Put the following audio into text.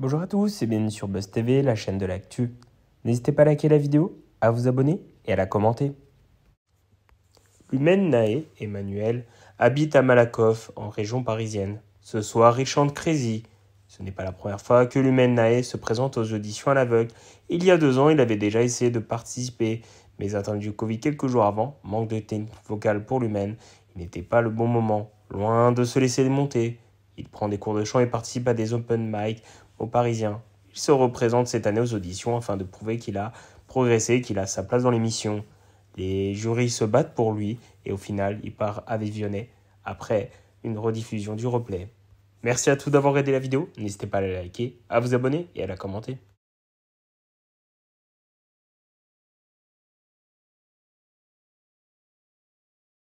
Bonjour à tous et bienvenue sur Buzz TV, la chaîne de l'actu. N'hésitez pas à liker la vidéo, à vous abonner et à la commenter. L'humaine Naé, Emmanuel, habite à Malakoff, en région parisienne. Ce soir, il chante Crazy. Ce n'est pas la première fois que l'humaine Naé se présente aux auditions à l'aveugle. Il y a deux ans, il avait déjà essayé de participer, mais atteint du Covid quelques jours avant, manque de technique vocale pour l'humaine, il n'était pas le bon moment, loin de se laisser démonter. Il prend des cours de chant et participe à des open mic aux Parisiens. Il se représente cette année aux auditions afin de prouver qu'il a progressé, qu'il a sa place dans l'émission. Les jurys se battent pour lui et au final, il part Vionnet après une rediffusion du replay. Merci à tous d'avoir aidé la vidéo. N'hésitez pas à la liker, à vous abonner et à la commenter.